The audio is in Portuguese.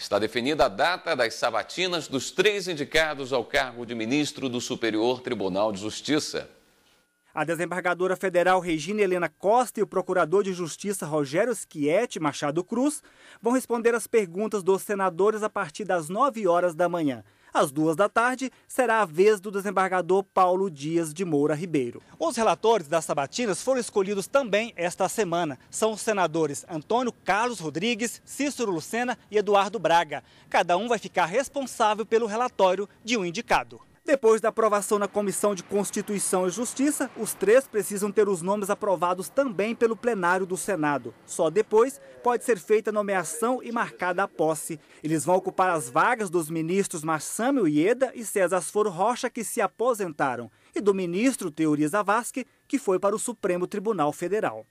Está definida a data das sabatinas dos três indicados ao cargo de ministro do Superior Tribunal de Justiça. A desembargadora federal Regina Helena Costa e o procurador de justiça Rogério Schietti Machado Cruz vão responder às perguntas dos senadores a partir das 9 horas da manhã. Às duas da tarde, será a vez do desembargador Paulo Dias de Moura Ribeiro. Os relatores das sabatinas foram escolhidos também esta semana. São os senadores Antônio Carlos Rodrigues, Cícero Lucena e Eduardo Braga. Cada um vai ficar responsável pelo relatório de um indicado. Depois da aprovação na Comissão de Constituição e Justiça, os três precisam ter os nomes aprovados também pelo plenário do Senado. Só depois pode ser feita a nomeação e marcada a posse. Eles vão ocupar as vagas dos ministros Marçâmio Ieda e César Soro Rocha, que se aposentaram, e do ministro Teori Zavascki, que foi para o Supremo Tribunal Federal.